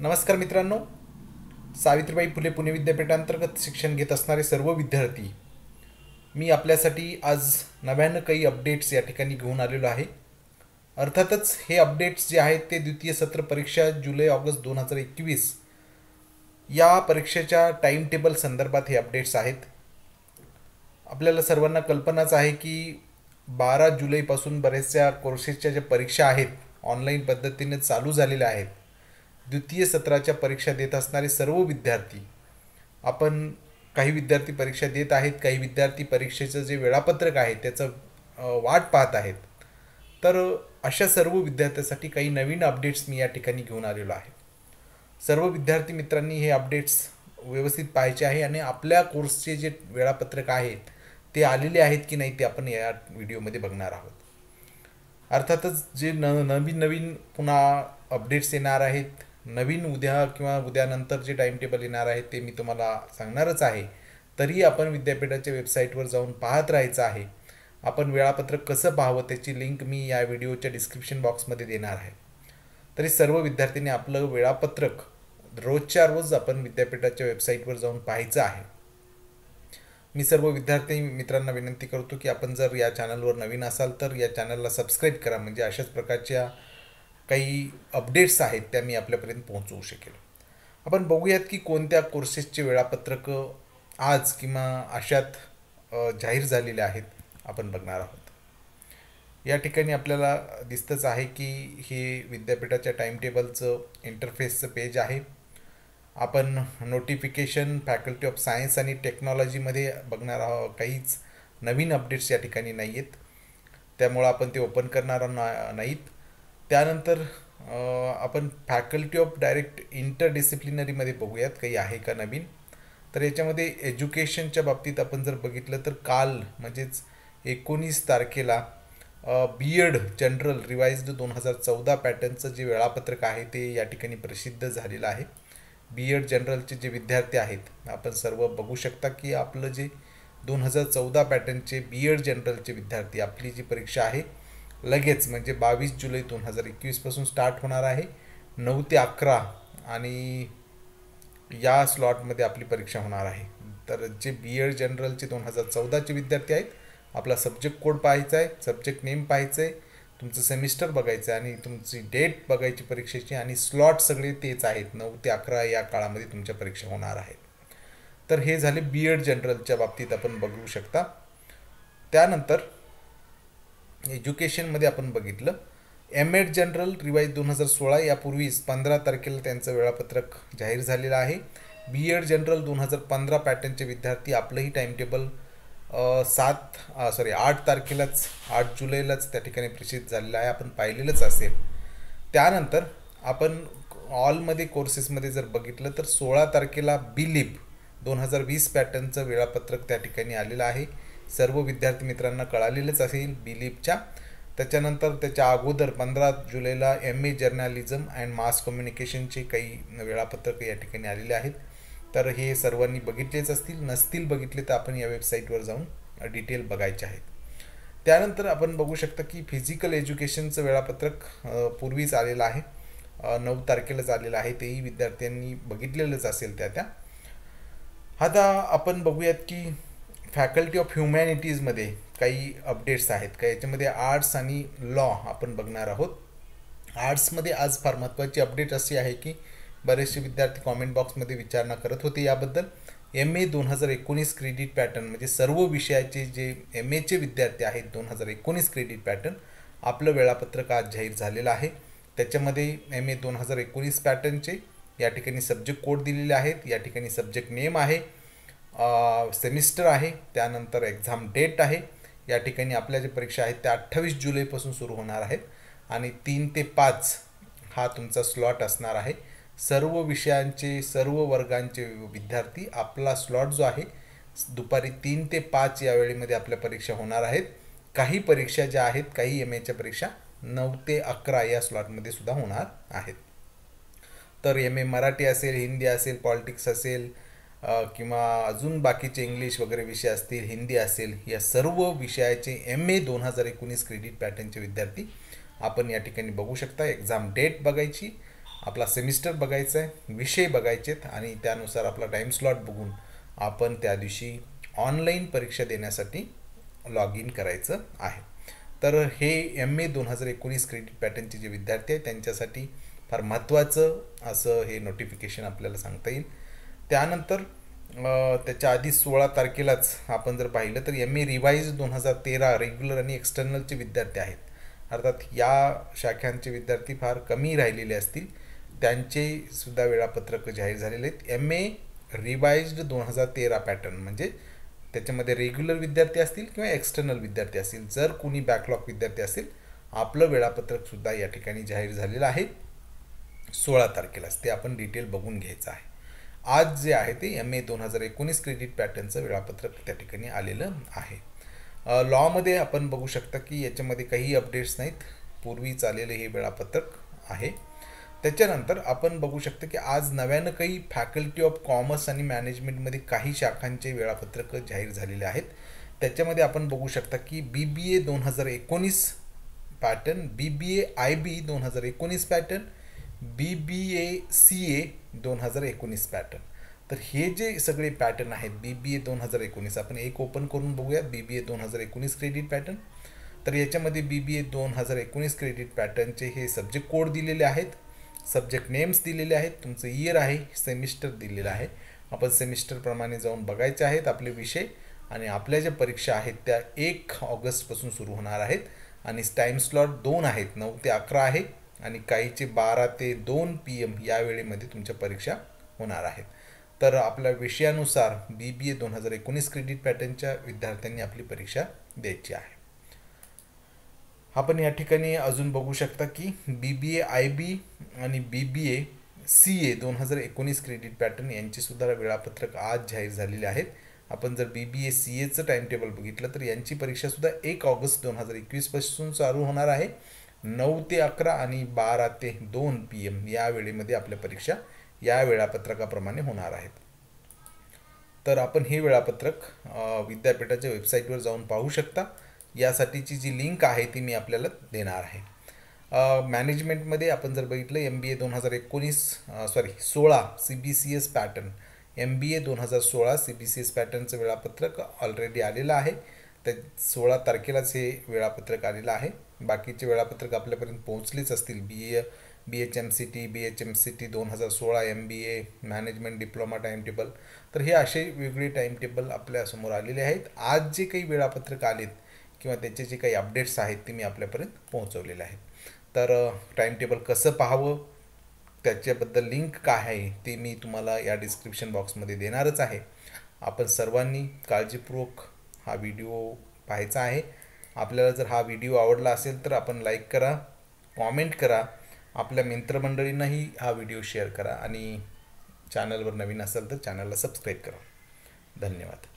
नमस्कार मित्रांनो सावित्रीबाई फुले पुणे विद्यापीठांतर्गत शिक्षण घेत असणारे सर्व विद्यार्थी मी आपल्यासाठी आज नव्यानं काही अपडेट्स या ठिकाणी घेऊन आलेलो आहे अर्थातच हे अपडेट्स जे आहेत ते द्वितीय सत्र परीक्षा जुलै ऑगस्ट दोन हजार एकवीस या परीक्षेच्या टाईम टेबल संदर्भात हे अपडेट्स आहेत आपल्याला सर्वांना कल्पनाच आहे की बारा जुलैपासून बऱ्याचशा कोर्सेसच्या ज्या परीक्षा आहेत ऑनलाईन पद्धतीने चालू झालेल्या आहेत द्वितीय सत्राच्या परीक्षा देत असणारे सर्व विद्यार्थी आपण काही विद्यार्थी परीक्षा देत आहेत काही विद्यार्थी परीक्षेचं जे वेळापत्रक आहे त्याचं वाट पाहत आहेत तर अशा सर्व विद्यार्थ्यासाठी काही नवीन अपडेट्स मी या ठिकाणी घेऊन आलेलो आहे सर्व विद्यार्थी मित्रांनी हे अपडेट्स व्यवस्थित पाहायचे आहे आणि आपल्या कोर्सचे जे वेळापत्रक आहेत ते आलेले आहेत की नाही ते आपण या व्हिडिओमध्ये बघणार आहोत अर्थातच जे न नवीन नवीन पुन्हा अपडेट्स येणार आहेत नवीन उद्या किंवा उद्यानंतर जे टाइम टेबल येणार आहे ते मी तुम्हाला सांगणारच आहे तरी आपण विद्यापीठाच्या वेबसाईटवर जाऊन पाहत राहायचं आहे आपण वेळापत्रक कसं पाहावं त्याची लिंक मी या व्हिडिओच्या डिस्क्रिप्शन बॉक्समध्ये देणार आहे तरी सर्व विद्यार्थ्यांनी आपलं वेळापत्रक रोजच्या रोज आपण विद्यापीठाच्या वेबसाईटवर जाऊन पाहायचं आहे मी सर्व विद्यार्थी मित्रांना विनंती करतो की आपण जर या चॅनलवर नवीन असाल तर या चॅनलला सबस्क्राईब करा म्हणजे अशाच प्रकारच्या काही अपडेट्स आहेत त्या मी आपल्यापर्यंत पोहोचवू शकेल आपण बघूयात की कोणत्या कोर्सेसचे वेळापत्रकं आज किंवा अशात जाहीर झालेले आहेत आपण बघणार आहोत या ठिकाणी आपल्याला दिसतंच आहे की हे विद्यापीठाच्या टाईमटेबलचं इंटरफेसचं पेज आहे आपण नोटिफिकेशन फॅकल्टी ऑफ सायन्स आणि टेक्नॉलॉजीमध्ये बघणार आहोत काहीच नवीन अपडेट्स या ठिकाणी नाही आहेत त्यामुळं आपण ते ओपन करणार नाहीत त्यानंतर आपण फॅकल्टी ऑफ डायरेक्ट डिसिप्लिनरीमध्ये बघूयात काही आहे का नवीन तर याच्यामध्ये एज्युकेशनच्या बाबतीत आपण जर बघितलं तर काल म्हणजेच एकोणीस तारखेला बी एड जनरल रिवाइज्ड दोन हजार चौदा पॅटर्नचं जे वेळापत्रक आहे ते या ठिकाणी प्रसिद्ध झालेलं आहे बी एड जनरलचे जे विद्यार्थी आहेत आपण सर्व बघू शकता की आपलं जे दोन हजार चौदा पॅटर्नचे बी एड जनरलचे विद्यार्थी आपली जी परीक्षा आहे लगेच म्हणजे बावीस जुलै दोन हजार एकवीसपासून स्टार्ट होणार आहे नऊ ते अकरा आणि या स्लॉटमध्ये आपली परीक्षा होणार आहे तर जे बी एड जनरलचे दोन हजार चौदाचे विद्यार्थी आहेत आपला सब्जेक्ट कोड पाहायचा आहे सब्जेक्ट नेम पाहायचं आहे तुमचं सेमिस्टर बघायचं आहे आणि तुमची डेट बघायची परीक्षेची आणि स्लॉट सगळे तेच आहेत नऊ ते अकरा या काळामध्ये तुमच्या परीक्षा होणार आहेत तर हे झाले बी एड जनरलच्या बाबतीत आपण बघू शकता त्यानंतर एज्युकेशनमध्ये आपण बघितलं एम एड जनरल रिवाईज दोन हजार सोळा यापूर्वीच पंधरा तारखेला त्यांचं वेळापत्रक जाहीर झालेलं आहे बी एड जनरल दोन हजार पंधरा पॅटर्नचे विद्यार्थी आपलंही टाईमटेबल सात सॉरी आठ तारखेलाच आठ जुलैलाच त्या ठिकाणी प्रसिद्ध झालेलं आहे आपण पाहिलेलंच असेल त्यानंतर आपण ऑलमध्ये कोर्सेसमध्ये जर बघितलं तर सोळा तारखेला बिलीप दोन हजार वीस पॅटर्नचं वेळापत्रक त्या ठिकाणी आलेलं आहे सर्व विद्यार्थी मित्रांना कळालेलंच असेल बिलीपच्या त्याच्यानंतर त्याच्या अगोदर पंधरा जुलैला M A journalism and mass कम्युनिकेशनचे काही वेळापत्रक या ठिकाणी आलेले आहेत तर हे सर्वांनी बघितलेच असतील नसतील बघितले तर आपण या वेबसाईटवर जाऊन डिटेल बघायचे आहेत त्यानंतर आपण बघू शकता की फिजिकल एज्युकेशनचं वेळापत्रक पूर्वीच आलेलं आहे नऊ तारखेलाच आलेलं आहे तेही विद्यार्थ्यांनी बघितलेलंच असेल त्या त्या आता आपण बघूयात की फॅकल्टी ऑफ ह्युमॅनिटीजमध्ये काही अपडेट्स आहेत का याच्यामध्ये आर्ट्स आणि लॉ आपण बघणार आहोत आर्ट्समध्ये आज फार महत्त्वाची अपडेट अशी आहे की बरेचसे विद्यार्थी कॉमेंट बॉक्समध्ये विचारणा करत होते याबद्दल एम ए दोन हजार एकोणीस क्रेडिट पॅटर्न म्हणजे सर्व विषयाचे जे एम एचे विद्यार्थी आहेत दोन हजार एकोणीस क्रेडिट पॅटर्न आपलं वेळापत्रक आज जाहीर झालेलं आहे त्याच्यामध्ये एम ए दोन हजार एकोणीस पॅटर्नचे या ठिकाणी सब्जेक्ट कोड दिलेले आहेत या ठिकाणी सब्जेक्ट नेम आहे सेमिस्टर आहे त्यानंतर एक्झाम डेट आहे या ठिकाणी आपल्या ज्या परीक्षा आहेत त्या अठ्ठावीस जुलैपासून सुरू होणार आहेत आणि तीन ते पाच हा तुमचा स्लॉट असणार आहे सर्व विषयांचे सर्व वर्गांचे विद्यार्थी आपला स्लॉट जो आहे दुपारी तीन ते पाच या वेळेमध्ये आपल्या परीक्षा होणार आहेत काही परीक्षा ज्या आहेत काही एम एच्या परीक्षा नऊ ते अकरा या स्लॉटमध्ये सुद्धा होणार आहेत तर एम ए मराठी असेल हिंदी असेल पॉलिटिक्स असेल किंवा अजून बाकीचे इंग्लिश वगैरे विषय असतील हिंदी असेल या सर्व विषयाचे एम ए दोन हजार एकोणीस क्रेडिट पॅटर्नचे विद्यार्थी आपण या ठिकाणी बघू शकता एक्झाम डेट बघायची आपला सेमिस्टर बघायचा आहे विषय बघायचेत आणि त्यानुसार आपला टाईम स्लॉट बघून आपण त्या दिवशी ऑनलाईन परीक्षा देण्यासाठी लॉग इन करायचं आहे तर हे एम ए दोन हजार एकोणीस क्रेडिट पॅटर्नचे जे विद्यार्थी आहेत त्यांच्यासाठी फार महत्त्वाचं असं हे नोटिफिकेशन आपल्याला सांगता येईल त्यानंतर त्याच्या आधी सोळा तारखेलाच आपण जर पाहिलं तर एम ए रिवाईज दोन हजार तेरा रेग्युलर आणि एक्सटर्नलचे विद्यार्थी आहेत अर्थात या शाखांचे विद्यार्थी फार कमी राहिलेले असतील त्यांचे सुद्धा वेळापत्रक जाहीर झालेले आहेत एम ए रिवाइज्ड दोन हजार तेरा पॅटर्न म्हणजे त्याच्यामध्ये रेग्युलर विद्यार्थी असतील किंवा एक्सटर्नल विद्यार्थी असतील जर कोणी बॅकलॉग विद्यार्थी असेल आपलं वेळापत्रकसुद्धा या ठिकाणी जाहीर झालेलं आहे सोळा तारखेलाच ते आपण डिटेल बघून घ्यायचं आहे आज जे आहे ते एम ए दोन हजार एकोणीस क्रेडिट पॅटर्नचं वेळापत्रक त्या ठिकाणी आलेलं आहे लॉमध्ये आपण बघू शकता की याच्यामध्ये काही अपडेट्स नाहीत पूर्वी चाललेलं हे वेळापत्रक आहे त्याच्यानंतर आपण बघू शकतो की आज नव्यानं काही फॅकल्टी ऑफ कॉमर्स आणि मॅनेजमेंटमध्ये काही शाखांचे वेळापत्रक जाहीर झालेले आहेत त्याच्यामध्ये आपण बघू शकता की बी बी ए दोन हजार एकोणीस pattern B B A I बी दोन हजार एकोणीस पॅटर्न बी बी ए सी ए दोन हजार एकोणीस पॅटर्न तर हे जे सगळे पॅटर्न आहेत बी बी ए दोन हजार एकोणीस आपण एक ओपन करून बघूया बी बी ए दोन हजार एकोणीस क्रेडिट पॅटर्न तर याच्यामध्ये बी बी ए दोन हजार एकोणीस क्रेडिट पॅटर्नचे हे सब्जेक्ट कोड दिलेले आहेत सब्जेक्ट नेम्स दिलेले आहेत तुमचं इयर आहे सेमिस्टर दिलेलं आहे आपण सेमिस्टरप्रमाणे जाऊन बघायचे आहेत आपले विषय आणि आपल्या ज्या परीक्षा आहेत त्या एक ऑगस्टपासून सुरू होणार आहेत आणि टाईम स्लॉट दोन आहेत नऊ ते अकरा आहे आणि काहीचे बारा ते दोन पी एम या वेळेमध्ये तुमच्या परीक्षा होणार आहेत तर आपल्या विषयानुसार बी बी ए दोन हजार एकोणीस क्रेडिट पॅटर्नच्या विद्यार्थ्यांनी आपली परीक्षा द्यायची आहे आपण या ठिकाणी अजून बघू शकता की बी बी ए आय बी आणि बी बी ए सी ए दोन हजार एकोणीस क्रेडिट पॅटर्न यांची सुद्धा वेळापत्रक आज जाहीर झालेले आहेत आपण जर बी बी ए सी एचं टाईमटेबल बघितलं तर यांची परीक्षासुद्धा एक ऑगस्ट दोन हजार एकवीसपासून चालू होणार आहे नऊ ते अकरा आणि बारा ते दोन पी एम या वेळेमध्ये आपल्या परीक्षा या वेळापत्रकाप्रमाणे होणार आहेत तर आपण हे वेळापत्रक विद्यापीठाच्या वेबसाईटवर जाऊन पाहू शकता यासाठीची जी लिंक आहे ती मी आपल्याला देणार आहे मॅनेजमेंटमध्ये आपण जर बघितलं एम बी ए दोन हजार एकोणीस सॉरी सोळा C B C S pattern M B A दोन हजार सोळा सी बी सी एस पॅटर्नचं वेळापत्रक ऑलरेडी आलेलं आहे त्या सोळा तारखेलाच हे वेळापत्रक आलेलं आहे बाकीचे वेळापत्रक आपल्यापर्यंत पोहोचलेच असतील B A B H M C T B H M C T दोन हजार सोळा M B A management diploma table तर हे असे वेगळे टेबल आपल्यासमोर आलेले आहेत आज जे काही वेळापत्रक आलेत किंवा त्याचे जे काही अपडेट्स आहेत ते मी आपल्यापर्यंत पोहोचवलेले आहेत तर टाईमटेबल कसं पाहावं त्याच्याबद्दल लिंक काय आहे ते मी तुम्हाला या डिस्क्रिप्शन बॉक्समध्ये देणारच आहे आपण सर्वांनी काळजीपूर्वक हा व्हिडिओ पाहायचा आहे आपल्याला जर हा व्हिडिओ आवडला असेल तर आपण लाईक करा कॉमेंट करा आपल्या मित्रमंडळींनाही हा व्हिडिओ शेअर करा आणि चॅनलवर नवीन असाल तर चॅनलला सबस्क्राईब करा धन्यवाद